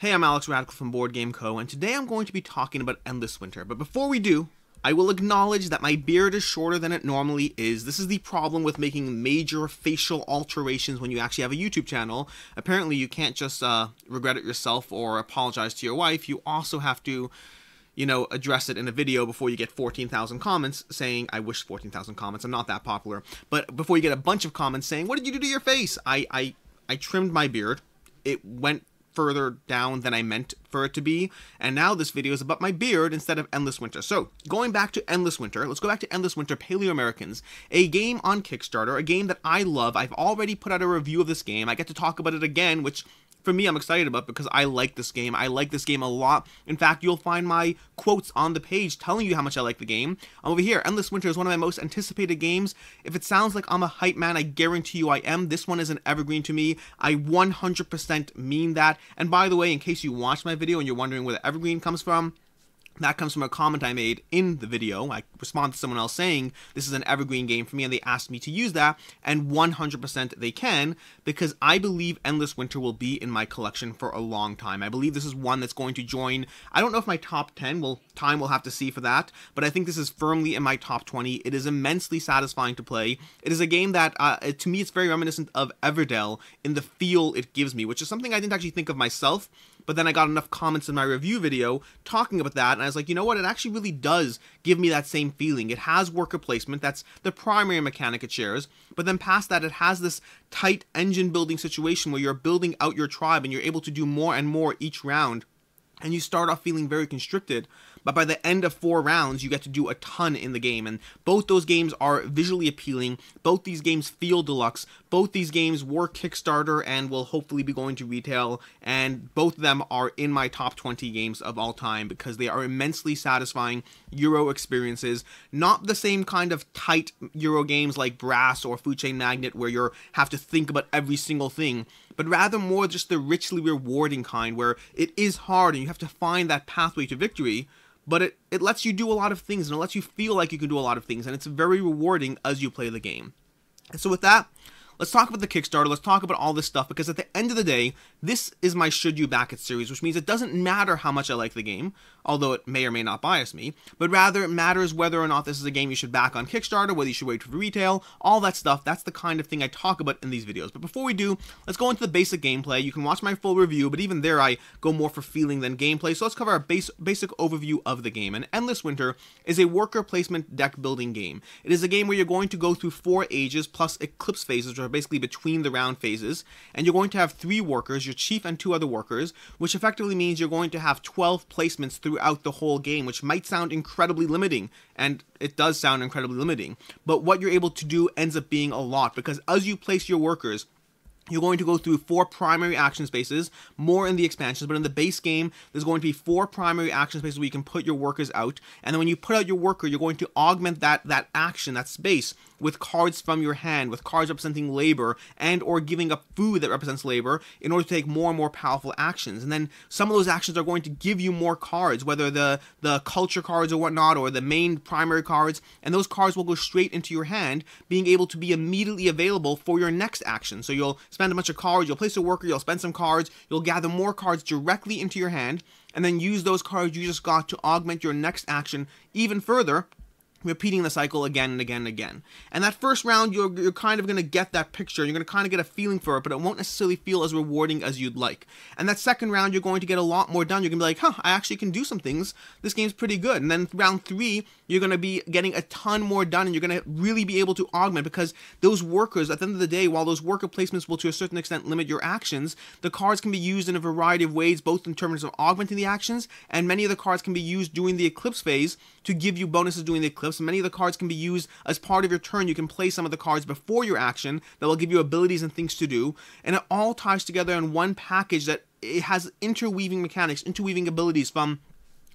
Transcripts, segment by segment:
Hey, I'm Alex Radical from Board Game Co, and today I'm going to be talking about Endless Winter. But before we do, I will acknowledge that my beard is shorter than it normally is. This is the problem with making major facial alterations when you actually have a YouTube channel. Apparently, you can't just uh, regret it yourself or apologize to your wife. You also have to, you know, address it in a video before you get 14,000 comments saying, I wish 14,000 comments, I'm not that popular. But before you get a bunch of comments saying, what did you do to your face? I, I, I trimmed my beard. It went further down than I meant for it to be. And now this video is about my beard instead of Endless Winter. So going back to Endless Winter, let's go back to Endless Winter Paleo Americans, a game on Kickstarter, a game that I love. I've already put out a review of this game. I get to talk about it again, which for me, I'm excited about because I like this game. I like this game a lot. In fact, you'll find my quotes on the page telling you how much I like the game. I'm over here. Endless Winter is one of my most anticipated games. If it sounds like I'm a hype man, I guarantee you I am. This one is an evergreen to me. I 100% mean that. And by the way, in case you watched my video and you're wondering where the evergreen comes from, that comes from a comment I made in the video. I responded to someone else saying, this is an evergreen game for me, and they asked me to use that, and 100% they can, because I believe Endless Winter will be in my collection for a long time. I believe this is one that's going to join, I don't know if my top 10 will, time will have to see for that, but I think this is firmly in my top 20. It is immensely satisfying to play. It is a game that, uh, to me, it's very reminiscent of Everdell in the feel it gives me, which is something I didn't actually think of myself but then I got enough comments in my review video talking about that, and I was like, you know what, it actually really does give me that same feeling. It has worker placement, that's the primary mechanic it shares, but then past that, it has this tight engine building situation where you're building out your tribe and you're able to do more and more each round, and you start off feeling very constricted but by the end of four rounds, you get to do a ton in the game. And both those games are visually appealing. Both these games feel deluxe. Both these games were Kickstarter and will hopefully be going to retail. And both of them are in my top 20 games of all time because they are immensely satisfying Euro experiences. Not the same kind of tight Euro games like Brass or Food Chain Magnet where you have to think about every single thing but rather more just the richly rewarding kind where it is hard and you have to find that pathway to victory, but it, it lets you do a lot of things and it lets you feel like you can do a lot of things and it's very rewarding as you play the game. And so with that, Let's talk about the Kickstarter. Let's talk about all this stuff because at the end of the day, this is my Should You Back It series, which means it doesn't matter how much I like the game, although it may or may not bias me, but rather it matters whether or not this is a game you should back on Kickstarter, whether you should wait for retail, all that stuff. That's the kind of thing I talk about in these videos. But before we do, let's go into the basic gameplay. You can watch my full review, but even there I go more for feeling than gameplay. So let's cover a base, basic overview of the game. And Endless Winter is a worker placement deck building game. It is a game where you're going to go through four ages plus eclipse phases, which are basically between the round phases, and you're going to have three workers, your chief and two other workers, which effectively means you're going to have 12 placements throughout the whole game, which might sound incredibly limiting, and it does sound incredibly limiting, but what you're able to do ends up being a lot, because as you place your workers, you're going to go through four primary action spaces, more in the expansions, but in the base game, there's going to be four primary action spaces where you can put your workers out. And then when you put out your worker, you're going to augment that that action, that space, with cards from your hand, with cards representing labor, and or giving up food that represents labor in order to take more and more powerful actions. And then some of those actions are going to give you more cards, whether the, the culture cards or whatnot, or the main primary cards, and those cards will go straight into your hand, being able to be immediately available for your next action. So you'll spend a bunch of cards, you'll place a worker, you'll spend some cards, you'll gather more cards directly into your hand, and then use those cards you just got to augment your next action even further repeating the cycle again and again and again. And that first round, you're, you're kind of going to get that picture. You're going to kind of get a feeling for it, but it won't necessarily feel as rewarding as you'd like. And that second round, you're going to get a lot more done. You're going to be like, huh, I actually can do some things. This game's pretty good. And then round three, you're going to be getting a ton more done, and you're going to really be able to augment because those workers, at the end of the day, while those worker placements will to a certain extent limit your actions, the cards can be used in a variety of ways, both in terms of augmenting the actions, and many of the cards can be used during the eclipse phase to give you bonuses doing the eclipse. Many of the cards can be used as part of your turn. You can play some of the cards before your action that will give you abilities and things to do. And it all ties together in one package that it has interweaving mechanics, interweaving abilities from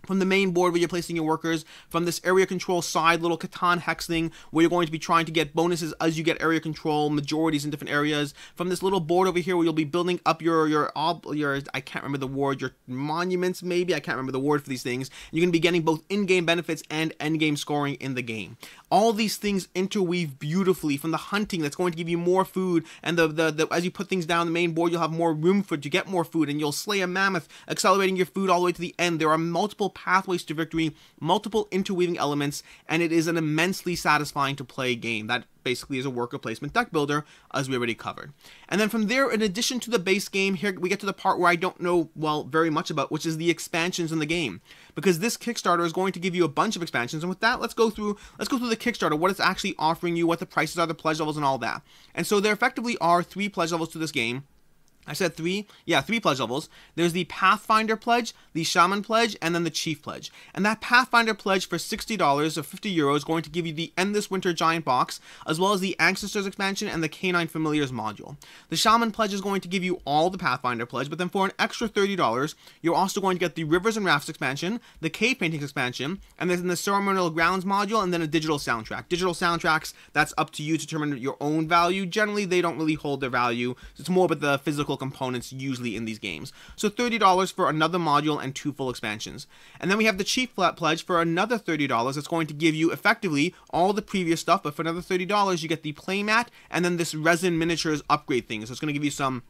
from the main board where you're placing your workers, from this area control side, little Catan hex thing, where you're going to be trying to get bonuses as you get area control, majorities in different areas, from this little board over here where you'll be building up your, your, your I can't remember the word, your monuments maybe, I can't remember the word for these things, you're going to be getting both in-game benefits and end-game scoring in the game. All these things interweave beautifully from the hunting that's going to give you more food, and the, the, the as you put things down the main board, you'll have more room for to get more food, and you'll slay a mammoth, accelerating your food all the way to the end. There are multiple pathways to victory, multiple interweaving elements, and it is an immensely satisfying to play game. That basically is a worker placement deck builder, as we already covered. And then from there, in addition to the base game, here we get to the part where I don't know, well, very much about, which is the expansions in the game. Because this Kickstarter is going to give you a bunch of expansions, and with that, let's go through let's go through the Kickstarter, what it's actually offering you, what the prices are, the pledge levels, and all that. And so there effectively are three pledge levels to this game. I said three, yeah, three pledge levels. There's the Pathfinder pledge, the Shaman pledge, and then the Chief pledge. And that Pathfinder pledge for $60 or 50 euros is going to give you the Endless Winter Giant box, as well as the Ancestors expansion and the Canine Familiars module. The Shaman pledge is going to give you all the Pathfinder pledge, but then for an extra $30, you're also going to get the Rivers and Rafts expansion, the Cave Paintings expansion, and then the Ceremonial Grounds module, and then a digital soundtrack. Digital soundtracks, that's up to you to determine your own value. Generally, they don't really hold their value. It's more about the physical components usually in these games. So $30 for another module and two full expansions. And then we have the cheap Flat Pledge for another $30 that's going to give you effectively all the previous stuff, but for another $30 you get the playmat and then this resin miniatures upgrade thing. So it's going to give you some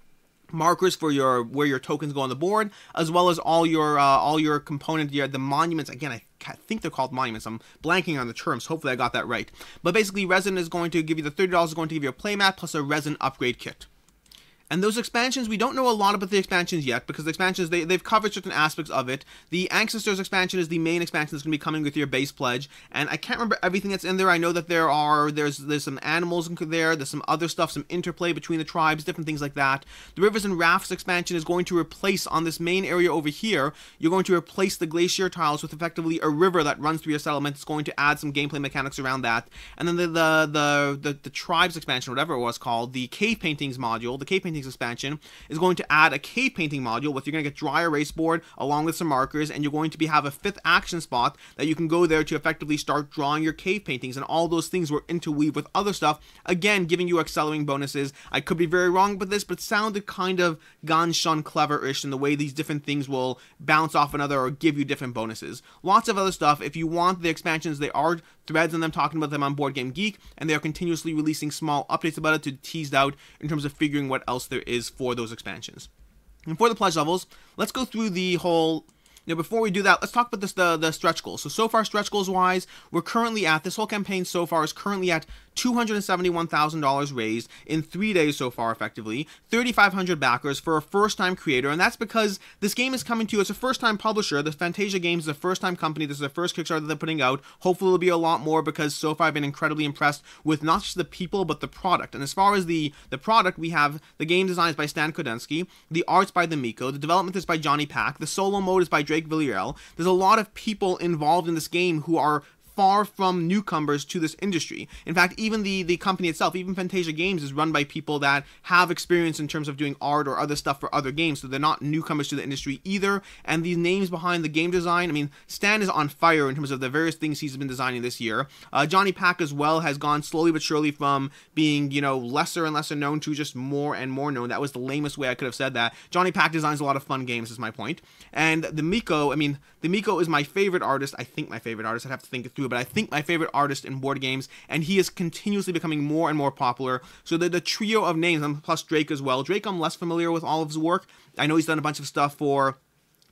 markers for your where your tokens go on the board, as well as all your uh, all your component your the monuments. Again, I think they're called monuments. I'm blanking on the terms. Hopefully, I got that right. But basically, resin is going to give you the thirty dollars is going to give you a playmat plus a resin upgrade kit. And those expansions, we don't know a lot about the expansions yet, because the expansions, they, they've covered certain aspects of it. The Ancestors expansion is the main expansion that's going to be coming with your base pledge, and I can't remember everything that's in there. I know that there are, there's there's some animals there, there's some other stuff, some interplay between the tribes, different things like that. The Rivers and Rafts expansion is going to replace, on this main area over here, you're going to replace the glacier tiles with effectively a river that runs through your settlement. It's going to add some gameplay mechanics around that. And then the, the, the, the, the tribes expansion, whatever it was called, the cave paintings module, the cave paintings Painting Suspension, is going to add a cave painting module with you're going to get dry erase board along with some markers, and you're going to be have a fifth action spot that you can go there to effectively start drawing your cave paintings, and all those things were interweave with other stuff, again giving you accelerating bonuses. I could be very wrong with this, but sounded kind of Ganshon clever-ish in the way these different things will bounce off another or give you different bonuses. Lots of other stuff. If you want the expansions, they are threads on them talking about them on Board Game Geek, and they are continuously releasing small updates about it to tease out in terms of figuring what else there is for those expansions. And for the pledge levels, let's go through the whole now, before we do that, let's talk about this the, the stretch goals. So, so far, stretch goals wise, we're currently at this whole campaign so far is currently at $271,000 raised in three days so far, effectively, 3,500 backers for a first time creator, and that's because this game is coming to you as a first time publisher. The Fantasia Games is a first time company. This is the first Kickstarter that they're putting out. Hopefully, it'll be a lot more because so far I've been incredibly impressed with not just the people but the product. And as far as the, the product, we have the game designs by Stan Kodensky, the art's by the Miko, the development is by Johnny Pack, the solo mode is by Drake Villarreal. There's a lot of people involved in this game who are far from newcomers to this industry. In fact, even the, the company itself, even Fantasia Games, is run by people that have experience in terms of doing art or other stuff for other games, so they're not newcomers to the industry either. And the names behind the game design, I mean, Stan is on fire in terms of the various things he's been designing this year. Uh, Johnny Pack as well has gone slowly but surely from being, you know, lesser and lesser known to just more and more known. That was the lamest way I could have said that. Johnny Pack designs a lot of fun games, is my point. And the Miko, I mean, the Miko is my favorite artist. I think my favorite artist. I'd have to think it through but I think my favorite artist in board games, and he is continuously becoming more and more popular. So the, the trio of names, um, plus Drake as well. Drake, I'm less familiar with all of his work. I know he's done a bunch of stuff for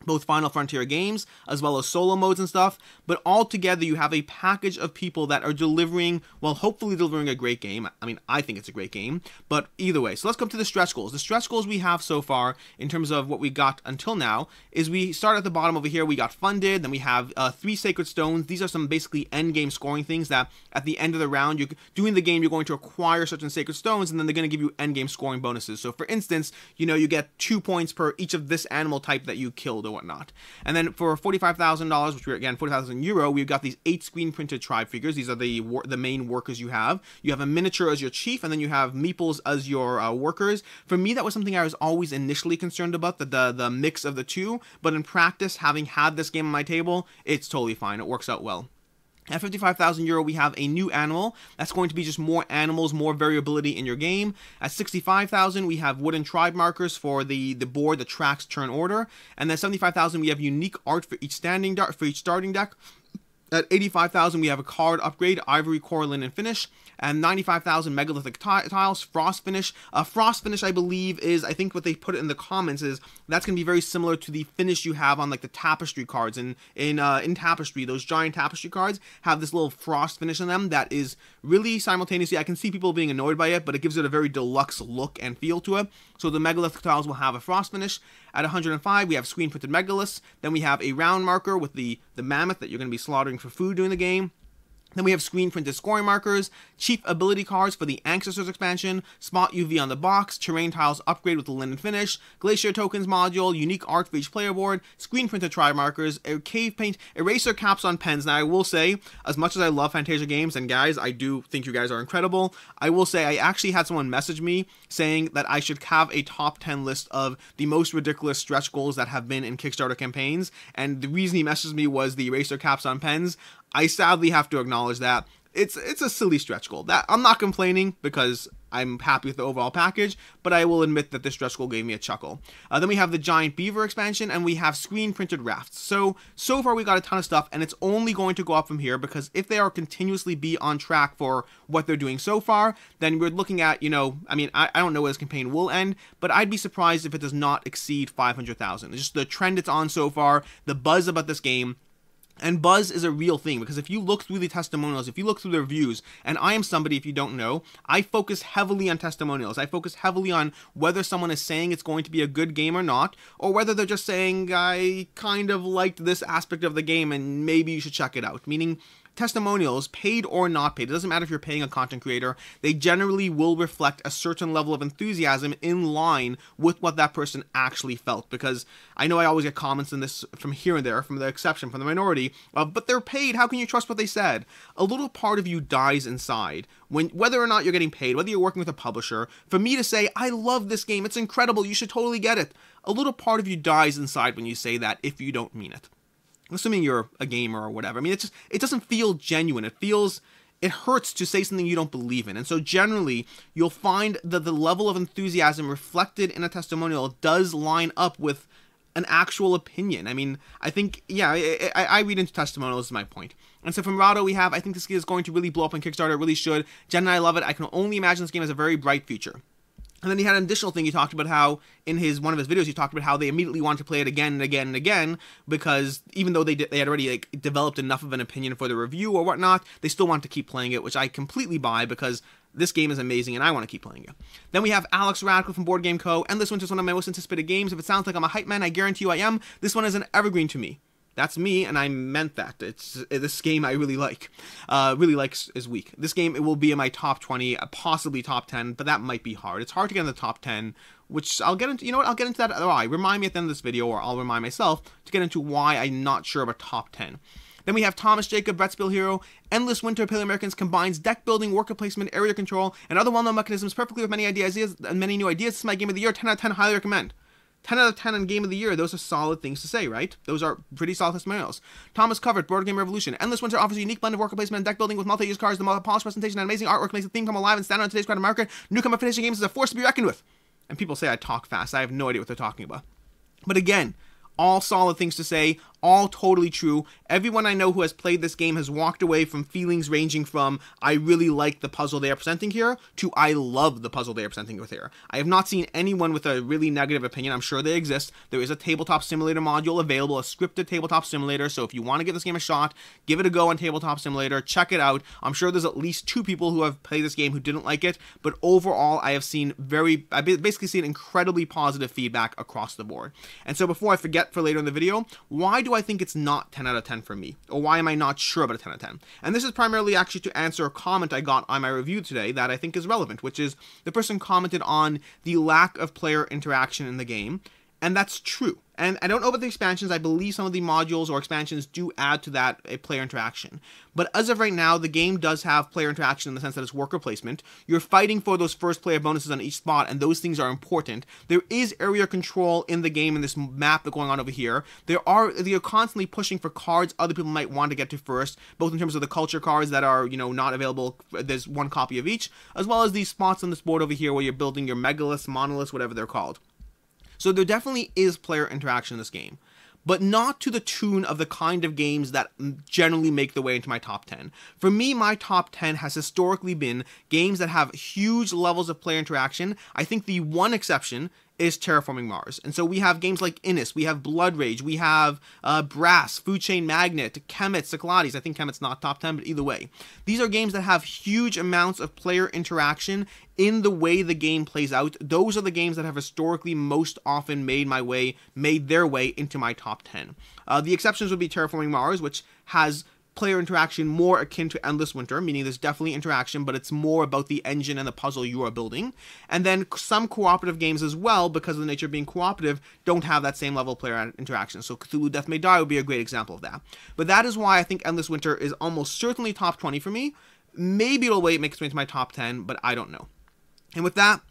both Final Frontier games as well as solo modes and stuff, but all together you have a package of people that are delivering, well, hopefully delivering a great game. I mean, I think it's a great game, but either way. So let's come to the stretch goals. The stretch goals we have so far in terms of what we got until now is we start at the bottom over here. We got funded, then we have uh, three sacred stones. These are some basically end game scoring things that at the end of the round, you're doing the game, you're going to acquire certain sacred stones, and then they're going to give you end game scoring bonuses. So for instance, you know, you get two points per each of this animal type that you killed whatnot. And then for $45,000, which we're again 40,000 euro, we've got these eight screen printed tribe figures. These are the the main workers you have. You have a miniature as your chief, and then you have meeples as your uh, workers. For me, that was something I was always initially concerned about the, the the mix of the two. But in practice, having had this game on my table, it's totally fine. It works out well. At 55,000 euro, we have a new animal. That's going to be just more animals, more variability in your game. At 65,000, we have wooden tribe markers for the, the board that tracks turn order. And then 75,000, we have unique art for each standing for each starting deck. At 85,000, we have a card upgrade, ivory core linen finish, and 95,000 megalithic tiles, frost finish. Uh, frost finish, I believe, is, I think what they put it in the comments is, that's going to be very similar to the finish you have on, like, the tapestry cards. And in, uh, in Tapestry, those giant tapestry cards have this little frost finish on them that is really simultaneously, I can see people being annoyed by it, but it gives it a very deluxe look and feel to it. So the megalithic tiles will have a frost finish, at 105, we have screen printed megaliths. Then we have a round marker with the, the mammoth that you're going to be slaughtering for food during the game. Then we have screen printed scoring markers, cheap ability cards for the Ancestors expansion, spot UV on the box, terrain tiles upgrade with the linen finish, glacier tokens module, unique art for each player board, screen printed tri markers, a cave paint, eraser caps on pens. Now I will say, as much as I love Fantasia games, and guys, I do think you guys are incredible, I will say I actually had someone message me saying that I should have a top 10 list of the most ridiculous stretch goals that have been in Kickstarter campaigns, and the reason he messaged me was the eraser caps on pens. I sadly have to acknowledge acknowledge that. It's it's a silly stretch goal. That I'm not complaining because I'm happy with the overall package, but I will admit that this stretch goal gave me a chuckle. Uh, then we have the Giant Beaver expansion, and we have screen printed rafts. So, so far we got a ton of stuff, and it's only going to go up from here, because if they are continuously be on track for what they're doing so far, then we're looking at, you know, I mean, I, I don't know where this campaign will end, but I'd be surprised if it does not exceed 500,000. Just the trend it's on so far, the buzz about this game, and buzz is a real thing because if you look through the testimonials, if you look through the reviews, and I am somebody, if you don't know, I focus heavily on testimonials. I focus heavily on whether someone is saying it's going to be a good game or not, or whether they're just saying, I kind of liked this aspect of the game and maybe you should check it out. Meaning, testimonials, paid or not paid, it doesn't matter if you're paying a content creator, they generally will reflect a certain level of enthusiasm in line with what that person actually felt. Because I know I always get comments in this from here and there, from the exception, from the minority, uh, but they're paid. How can you trust what they said? A little part of you dies inside. When, whether or not you're getting paid, whether you're working with a publisher, for me to say, I love this game, it's incredible, you should totally get it, a little part of you dies inside when you say that if you don't mean it assuming you're a gamer or whatever. I mean, it just it doesn't feel genuine. It feels it hurts to say something you don't believe in. And so generally, you'll find that the level of enthusiasm reflected in a testimonial does line up with an actual opinion. I mean, I think, yeah, I, I, I read into testimonials is my point. And so from Rado we have, I think this is going to really blow up on Kickstarter, it really should. Jen and I love it. I can only imagine this game has a very bright future. And then he had an additional thing. He talked about how in his one of his videos, he talked about how they immediately wanted to play it again and again and again because even though they did, they had already like developed enough of an opinion for the review or whatnot, they still want to keep playing it, which I completely buy because this game is amazing and I want to keep playing it. Then we have Alex Radcliffe from Board Game Co. And this is one of my most anticipated games. If it sounds like I'm a hype man, I guarantee you I am. This one is an evergreen to me. That's me, and I meant that. It's this game I really like. Uh, really likes is weak. This game it will be in my top 20, uh, possibly top 10, but that might be hard. It's hard to get in the top 10, which I'll get into. You know what? I'll get into that. Oh, I Remind me at the end of this video, or I'll remind myself to get into why I'm not sure about top 10. Then we have Thomas Jacob, Brettspiel Hero, Endless Winter, Paleo Americans combines deck building, worker placement, area control, and other well-known mechanisms perfectly with many ideas and many new ideas. This is my game of the year, 10 out of 10, highly recommend. 10 out of 10 on Game of the Year, those are solid things to say, right? Those are pretty solid testimonials. Thomas Covered, Board Game Revolution. Endless Winter offers a unique blend of worker placement and deck building with multi-use cards. The polished presentation and amazing artwork makes the theme come alive and stand out in today's crowded market. Newcomer finishing games is a force to be reckoned with. And people say I talk fast. I have no idea what they're talking about. But again, all solid things to say, all totally true. Everyone I know who has played this game has walked away from feelings ranging from I really like the puzzle they are presenting here to I love the puzzle they are presenting with here. I have not seen anyone with a really negative opinion. I'm sure they exist. There is a tabletop simulator module available, a scripted tabletop simulator. So if you want to give this game a shot, give it a go on Tabletop Simulator. Check it out. I'm sure there's at least two people who have played this game who didn't like it, but overall, I have seen very, i basically seen incredibly positive feedback across the board. And so before I forget for later in the video, why do do I think it's not 10 out of 10 for me? Or why am I not sure about a 10 out of 10? And this is primarily actually to answer a comment I got on my review today that I think is relevant, which is the person commented on the lack of player interaction in the game and that's true. And I don't know about the expansions. I believe some of the modules or expansions do add to that a player interaction. But as of right now, the game does have player interaction in the sense that it's worker placement. You're fighting for those first player bonuses on each spot, and those things are important. There is area control in the game in this map that's going on over here. There are you're constantly pushing for cards other people might want to get to first, both in terms of the culture cards that are you know not available. There's one copy of each, as well as these spots on this board over here where you're building your megaliths, monoliths, whatever they're called. So there definitely is player interaction in this game, but not to the tune of the kind of games that generally make the way into my top 10. For me, my top 10 has historically been games that have huge levels of player interaction. I think the one exception is terraforming Mars. And so we have games like Innis, we have Blood Rage, we have uh, Brass, Food Chain Magnet, Kemet, Cyclades. I think Kemet's not top 10, but either way. These are games that have huge amounts of player interaction in the way the game plays out. Those are the games that have historically most often made my way, made their way into my top 10. Uh, the exceptions would be Terraforming Mars, which has player interaction more akin to Endless Winter, meaning there's definitely interaction, but it's more about the engine and the puzzle you are building. And then some cooperative games as well, because of the nature of being cooperative, don't have that same level of player interaction. So Cthulhu Death May Die would be a great example of that. But that is why I think Endless Winter is almost certainly top 20 for me. Maybe it'll wait, make its way into my top 10, but I don't know. And with that,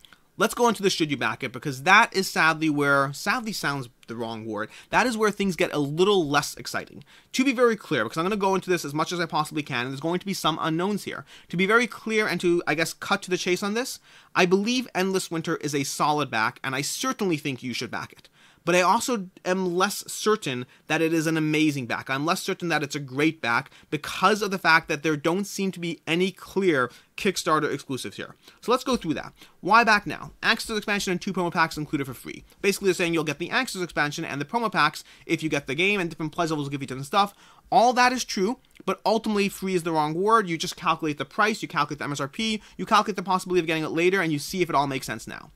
let's go into the should you back it because that is sadly where sadly sounds the wrong word. That is where things get a little less exciting. To be very clear, because I'm going to go into this as much as I possibly can, and there's going to be some unknowns here. To be very clear and to, I guess, cut to the chase on this, I believe Endless Winter is a solid back, and I certainly think you should back it but I also am less certain that it is an amazing back. I'm less certain that it's a great back because of the fact that there don't seem to be any clear Kickstarter exclusives here. So let's go through that. Why back now? Axis expansion and two promo packs included for free. Basically, they're saying you'll get the Axis expansion and the promo packs if you get the game, and different play levels will give you different stuff. All that is true, but ultimately, free is the wrong word. You just calculate the price, you calculate the MSRP, you calculate the possibility of getting it later, and you see if it all makes sense now.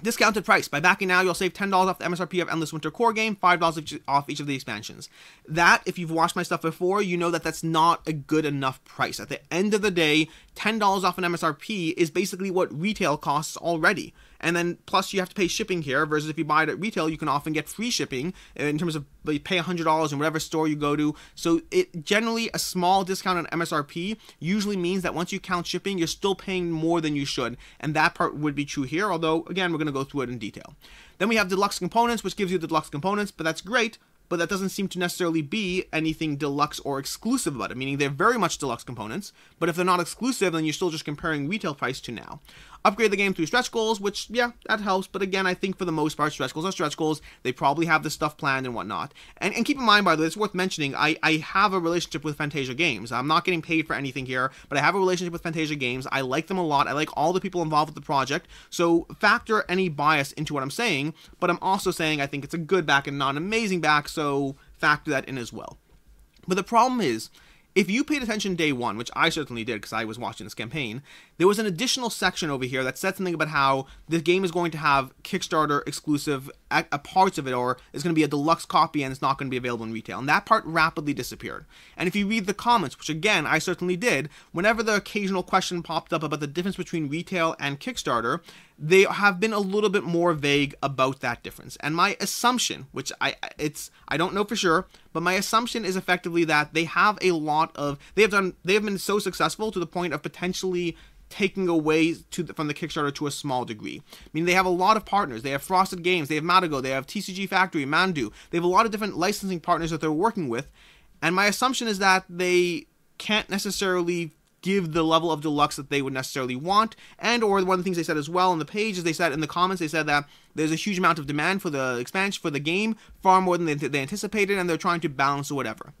Discounted price. By backing now, you'll save $10 off the MSRP of Endless Winter Core game, $5 off each of the expansions. That, if you've watched my stuff before, you know that that's not a good enough price. At the end of the day, $10 off an MSRP is basically what retail costs already and then plus you have to pay shipping here versus if you buy it at retail you can often get free shipping in terms of you pay $100 in whatever store you go to so it generally a small discount on msrp usually means that once you count shipping you're still paying more than you should and that part would be true here although again we're going to go through it in detail then we have deluxe components which gives you the deluxe components but that's great but that doesn't seem to necessarily be anything deluxe or exclusive about it, meaning they're very much deluxe components, but if they're not exclusive, then you're still just comparing retail price to now upgrade the game through stretch goals, which, yeah, that helps. But again, I think for the most part, stretch goals are stretch goals. They probably have this stuff planned and whatnot. And, and keep in mind, by the way, it's worth mentioning, I, I have a relationship with Fantasia Games. I'm not getting paid for anything here, but I have a relationship with Fantasia Games. I like them a lot. I like all the people involved with the project. So factor any bias into what I'm saying, but I'm also saying I think it's a good back and not an amazing back, so factor that in as well. But the problem is, if you paid attention day one, which I certainly did because I was watching this campaign, there was an additional section over here that said something about how this game is going to have Kickstarter exclusive a, a parts of it or is going to be a deluxe copy and it's not going to be available in retail. And that part rapidly disappeared. And if you read the comments, which again, I certainly did, whenever the occasional question popped up about the difference between retail and Kickstarter, they have been a little bit more vague about that difference. And my assumption, which I it's I don't know for sure, but my assumption is effectively that they have a lot of they have done they have been so successful to the point of potentially taking away the, from the Kickstarter to a small degree. I mean, they have a lot of partners. They have Frosted Games, they have Madigo, they have TCG Factory, Mandu. They have a lot of different licensing partners that they're working with. And my assumption is that they can't necessarily give the level of deluxe that they would necessarily want. And or one of the things they said as well on the page is they said in the comments they said that there's a huge amount of demand for the expansion for the game, far more than they, they anticipated, and they're trying to balance or whatever.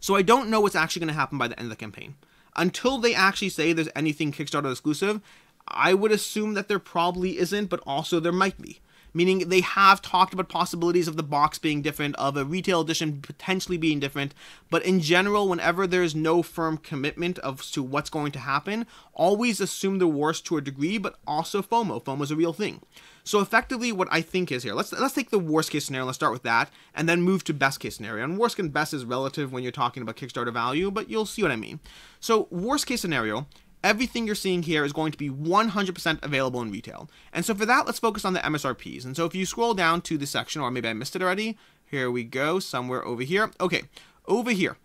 So I don't know what's actually going to happen by the end of the campaign. Until they actually say there's anything Kickstarter exclusive, I would assume that there probably isn't, but also there might be meaning they have talked about possibilities of the box being different, of a retail edition potentially being different. But in general, whenever there's no firm commitment of to what's going to happen, always assume the worst to a degree, but also FOMO. FOMO is a real thing. So effectively, what I think is here. Let's let's take the worst case scenario. Let's start with that, and then move to best case scenario. And worst and best is relative when you're talking about Kickstarter value, but you'll see what I mean. So worst case scenario, everything you're seeing here is going to be 100% available in retail. And so for that, let's focus on the MSRPs. And so if you scroll down to the section, or maybe I missed it already, here we go, somewhere over here. Okay, over here,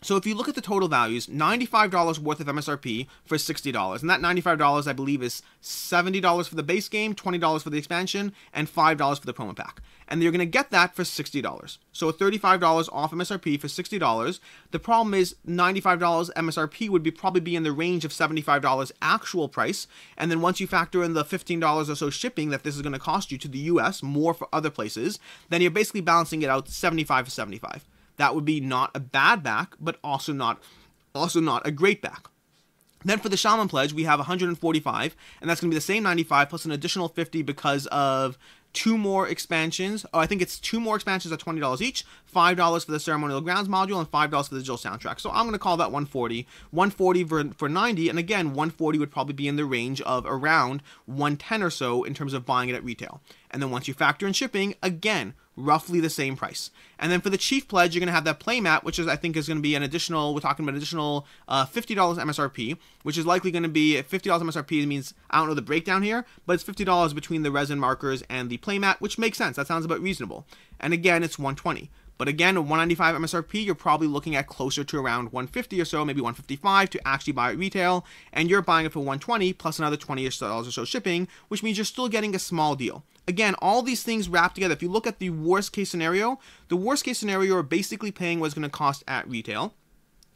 so if you look at the total values, $95 worth of MSRP for $60. And that $95, I believe, is $70 for the base game, $20 for the expansion, and $5 for the promo pack. And you're going to get that for $60. So $35 off MSRP for $60. The problem is $95 MSRP would be probably be in the range of $75 actual price. And then once you factor in the $15 or so shipping that this is going to cost you to the US, more for other places, then you're basically balancing it out 75 to 75 that would be not a bad back, but also not also not a great back. Then for the Shaman Pledge, we have 145, and that's going to be the same 95 plus an additional 50 because of two more expansions. Oh, I think it's two more expansions at $20 each, $5 for the Ceremonial Grounds module, and $5 for the digital soundtrack. So I'm going to call that 140. 140 for, for 90, and again, 140 would probably be in the range of around 110 or so in terms of buying it at retail. And then once you factor in shipping, again, roughly the same price. And then for the Chief Pledge, you're going to have that playmat, which is I think is going to be an additional, we're talking about additional uh, $50 MSRP, which is likely going to be $50 MSRP means, I don't know the breakdown here, but it's $50 between the resin markers and the playmat, which makes sense. That sounds about reasonable. And again, it's 120. But again, 195 MSRP, you're probably looking at closer to around 150 or so, maybe 155 to actually buy at retail, and you're buying it for 120 plus another 20 dollars or so shipping, which means you're still getting a small deal. Again, all these things wrapped together. If you look at the worst case scenario, the worst case scenario are basically paying what's going to cost at retail,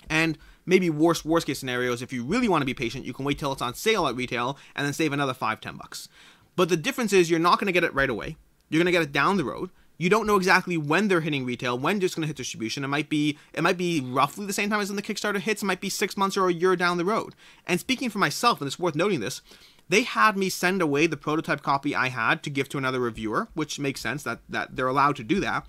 and maybe worst worst case scenarios if you really want to be patient you can wait till it's on sale at retail and then save another 5 10 bucks but the difference is you're not going to get it right away you're going to get it down the road you don't know exactly when they're hitting retail, when it's going to hit distribution. It might be it might be roughly the same time as when the Kickstarter hits. It might be six months or a year down the road. And speaking for myself, and it's worth noting this, they had me send away the prototype copy I had to give to another reviewer, which makes sense that that they're allowed to do that.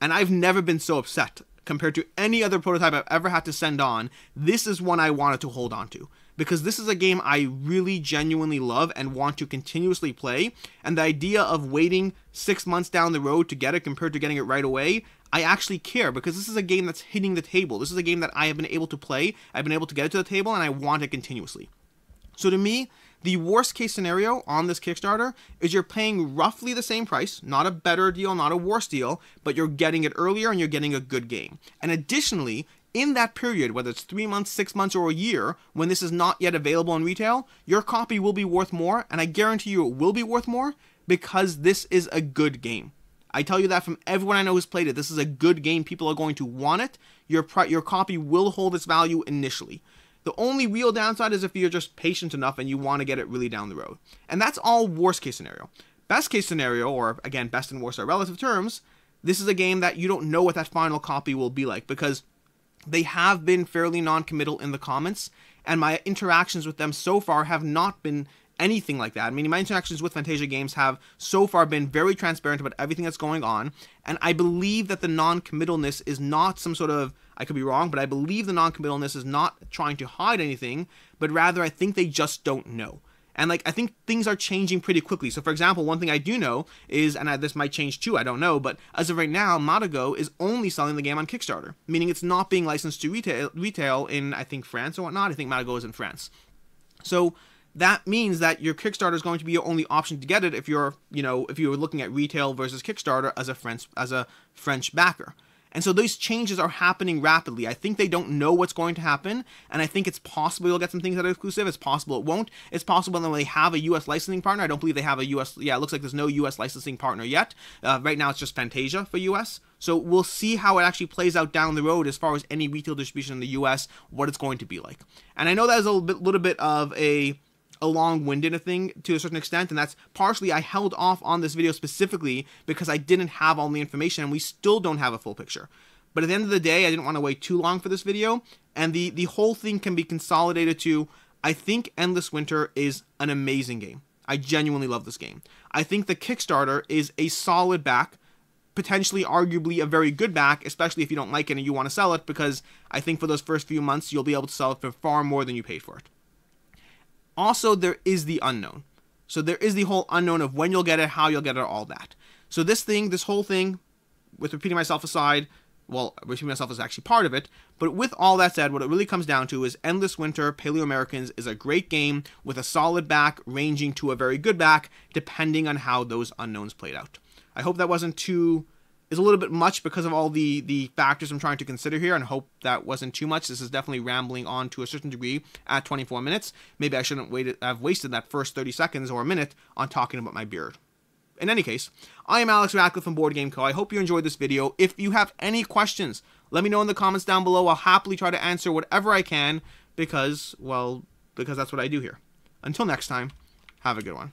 And I've never been so upset compared to any other prototype I've ever had to send on. This is one I wanted to hold on to because this is a game I really genuinely love and want to continuously play, and the idea of waiting six months down the road to get it compared to getting it right away, I actually care because this is a game that's hitting the table. This is a game that I have been able to play, I've been able to get it to the table, and I want it continuously. So to me, the worst case scenario on this Kickstarter is you're paying roughly the same price, not a better deal, not a worse deal, but you're getting it earlier and you're getting a good game. And additionally, in that period, whether it's three months, six months, or a year, when this is not yet available in retail, your copy will be worth more, and I guarantee you it will be worth more because this is a good game. I tell you that from everyone I know who's played it. This is a good game. People are going to want it. Your your copy will hold its value initially. The only real downside is if you're just patient enough and you want to get it really down the road. And that's all worst case scenario. Best case scenario, or again, best and worst are relative terms, this is a game that you don't know what that final copy will be like because they have been fairly non committal in the comments, and my interactions with them so far have not been anything like that. I mean, my interactions with Fantasia Games have so far been very transparent about everything that's going on, and I believe that the non-committalness is not some sort of I could be wrong, but I believe the non-committalness is not trying to hide anything, but rather I think they just don't know. And like I think things are changing pretty quickly. So for example, one thing I do know is, and I, this might change too, I don't know, but as of right now, Matago is only selling the game on Kickstarter, meaning it's not being licensed to retail, retail in I think France or whatnot. I think Matago is in France. So that means that your Kickstarter is going to be your only option to get it if you're, you know, if you're looking at retail versus Kickstarter as a French as a French backer. And so those changes are happening rapidly. I think they don't know what's going to happen, and I think it's possible you'll get some things that are exclusive. It's possible it won't. It's possible that they have a U.S. licensing partner. I don't believe they have a U.S. Yeah, it looks like there's no U.S. licensing partner yet. Uh, right now, it's just Fantasia for U.S. So we'll see how it actually plays out down the road as far as any retail distribution in the U.S. What it's going to be like. And I know that is a little bit, little bit of a a long-winded thing to a certain extent, and that's partially I held off on this video specifically because I didn't have all the information, and we still don't have a full picture. But at the end of the day, I didn't want to wait too long for this video, and the, the whole thing can be consolidated to, I think Endless Winter is an amazing game. I genuinely love this game. I think the Kickstarter is a solid back, potentially arguably a very good back, especially if you don't like it and you want to sell it, because I think for those first few months, you'll be able to sell it for far more than you paid for it. Also, there is the unknown. So there is the whole unknown of when you'll get it, how you'll get it, all that. So this thing, this whole thing, with repeating myself aside, well, repeating myself is actually part of it, but with all that said, what it really comes down to is Endless Winter Paleo Americans is a great game with a solid back ranging to a very good back, depending on how those unknowns played out. I hope that wasn't too is a little bit much because of all the the factors I'm trying to consider here and hope that wasn't too much. This is definitely rambling on to a certain degree at 24 minutes. Maybe I shouldn't wait have wasted that first 30 seconds or a minute on talking about my beard. In any case, I am Alex Radcliffe from Board Game Co. I hope you enjoyed this video. If you have any questions, let me know in the comments down below. I'll happily try to answer whatever I can because, well, because that's what I do here. Until next time, have a good one.